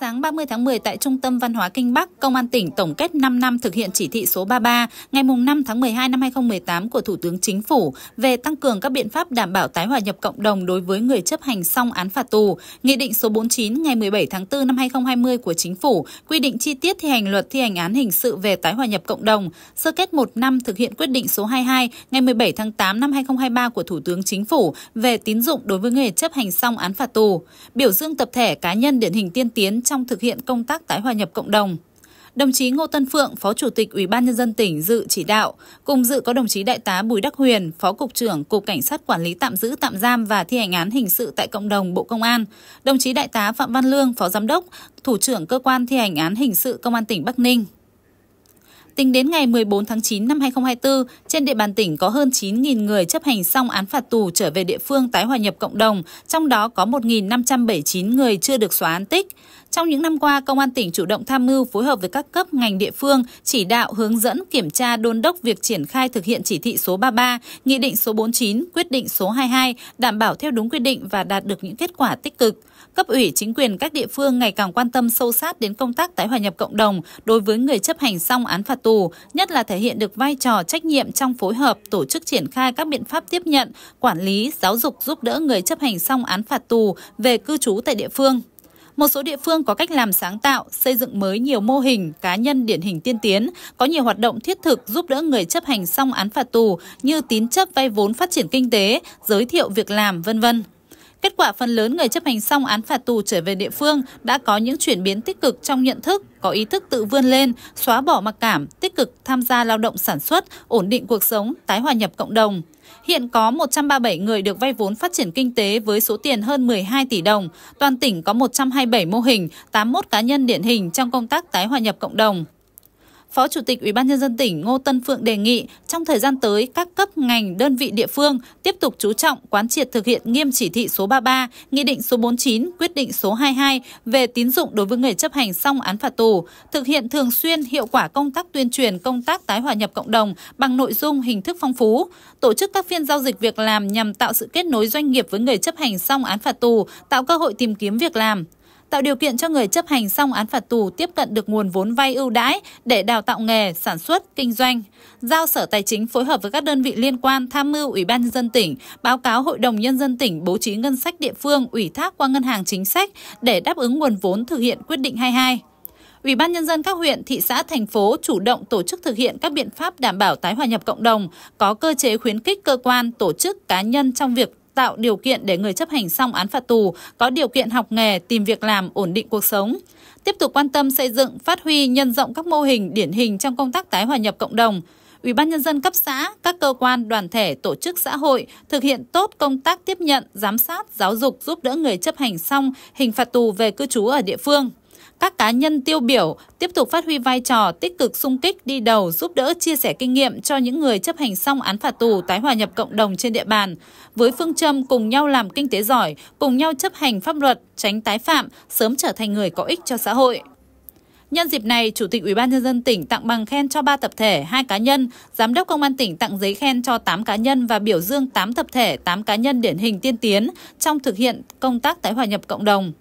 Sáng 30 tháng 10 tại Trung tâm Văn hóa Kinh Bắc, Công an tỉnh tổng kết 5 năm thực hiện chỉ thị số 33 ngày 5 tháng 12 năm 2018 của Thủ tướng Chính phủ về tăng cường các biện pháp đảm bảo tái hòa nhập cộng đồng đối với người chấp hành xong án phạt tù. Nghị định số 49 ngày 17 tháng 4 năm 2020 của Chính phủ quy định chi tiết thi hành luật thi hành án hình sự về tái hòa nhập cộng đồng. Sơ kết 1 năm thực hiện quyết định số 22 ngày 17 tháng 8 năm 2023 của Thủ tướng Chính phủ về tín dụng đối với người chấp hành xong án phạt tù. Biểu dương tập thể cá nhân điển hình tiên tiến tiến trong thực hiện công tác tái hòa nhập cộng đồng. Đồng chí Ngô Tân Phượng, Phó Chủ tịch Ủy ban nhân dân tỉnh dự chỉ đạo, cùng dự có đồng chí Đại tá Bùi Đắc Huyền, Phó cục trưởng Cục Cảnh sát quản lý tạm giữ tạm giam và thi hành án hình sự tại cộng đồng Bộ Công an, đồng chí Đại tá Phạm Văn Lương, Phó giám đốc, Thủ trưởng cơ quan thi hành án hình sự Công an tỉnh Bắc Ninh. Tính đến ngày 14 tháng 9 năm 2024, trên địa bàn tỉnh có hơn 9.000 người chấp hành xong án phạt tù trở về địa phương tái hòa nhập cộng đồng, trong đó có 1.579 người chưa được xóa án tích. Trong những năm qua, Công an tỉnh chủ động tham mưu phối hợp với các cấp ngành địa phương chỉ đạo hướng dẫn kiểm tra đôn đốc việc triển khai thực hiện chỉ thị số 33, nghị định số 49, quyết định số 22 đảm bảo theo đúng quy định và đạt được những kết quả tích cực. Cấp ủy chính quyền các địa phương ngày càng quan tâm sâu sát đến công tác tái hòa nhập cộng đồng đối với người chấp hành xong án phạt tù, nhất là thể hiện được vai trò trách nhiệm trong phối hợp tổ chức triển khai các biện pháp tiếp nhận, quản lý, giáo dục giúp đỡ người chấp hành xong án phạt tù về cư trú tại địa phương. Một số địa phương có cách làm sáng tạo, xây dựng mới nhiều mô hình, cá nhân điển hình tiên tiến, có nhiều hoạt động thiết thực giúp đỡ người chấp hành xong án phạt tù như tín chấp vay vốn phát triển kinh tế, giới thiệu việc làm, vân vân. Kết quả phần lớn người chấp hành xong án phạt tù trở về địa phương đã có những chuyển biến tích cực trong nhận thức, có ý thức tự vươn lên, xóa bỏ mặc cảm, tích cực tham gia lao động sản xuất, ổn định cuộc sống, tái hòa nhập cộng đồng. Hiện có 137 người được vay vốn phát triển kinh tế với số tiền hơn 12 tỷ đồng. Toàn tỉnh có 127 mô hình, 81 cá nhân điển hình trong công tác tái hòa nhập cộng đồng. Phó Chủ tịch Ủy ban nhân dân tỉnh Ngô Tân Phượng đề nghị trong thời gian tới các cấp ngành đơn vị địa phương tiếp tục chú trọng quán triệt thực hiện nghiêm chỉ thị số 33, nghị định số 49, quyết định số 22 về tín dụng đối với người chấp hành xong án phạt tù, thực hiện thường xuyên hiệu quả công tác tuyên truyền công tác tái hòa nhập cộng đồng bằng nội dung hình thức phong phú, tổ chức các phiên giao dịch việc làm nhằm tạo sự kết nối doanh nghiệp với người chấp hành xong án phạt tù, tạo cơ hội tìm kiếm việc làm, tạo điều kiện cho người chấp hành xong án phạt tù tiếp cận được nguồn vốn vay ưu đãi để đào tạo nghề, sản xuất, kinh doanh. Giao Sở Tài chính phối hợp với các đơn vị liên quan tham mưu Ủy ban nhân dân tỉnh báo cáo Hội đồng nhân dân tỉnh bố trí ngân sách địa phương ủy thác qua ngân hàng chính sách để đáp ứng nguồn vốn thực hiện quyết định 22. Ủy ban nhân dân các huyện, thị xã, thành phố chủ động tổ chức thực hiện các biện pháp đảm bảo tái hòa nhập cộng đồng, có cơ chế khuyến khích cơ quan, tổ chức, cá nhân trong việc tạo điều kiện để người chấp hành xong án phạt tù có điều kiện học nghề, tìm việc làm, ổn định cuộc sống. Tiếp tục quan tâm xây dựng, phát huy, nhân rộng các mô hình điển hình trong công tác tái hòa nhập cộng đồng. Ủy ban nhân dân cấp xã, các cơ quan, đoàn thể, tổ chức xã hội thực hiện tốt công tác tiếp nhận, giám sát, giáo dục giúp đỡ người chấp hành xong hình phạt tù về cư trú ở địa phương. Các cá nhân tiêu biểu tiếp tục phát huy vai trò tích cực sung kích đi đầu giúp đỡ chia sẻ kinh nghiệm cho những người chấp hành xong án phạt tù tái hòa nhập cộng đồng trên địa bàn. Với phương châm cùng nhau làm kinh tế giỏi, cùng nhau chấp hành pháp luật, tránh tái phạm, sớm trở thành người có ích cho xã hội. Nhân dịp này, Chủ tịch Ủy ban nhân dân tỉnh tặng bằng khen cho 3 tập thể, 2 cá nhân, Giám đốc Công an tỉnh tặng giấy khen cho 8 cá nhân và biểu dương 8 tập thể, 8 cá nhân điển hình tiên tiến trong thực hiện công tác tái hòa nhập cộng đồng.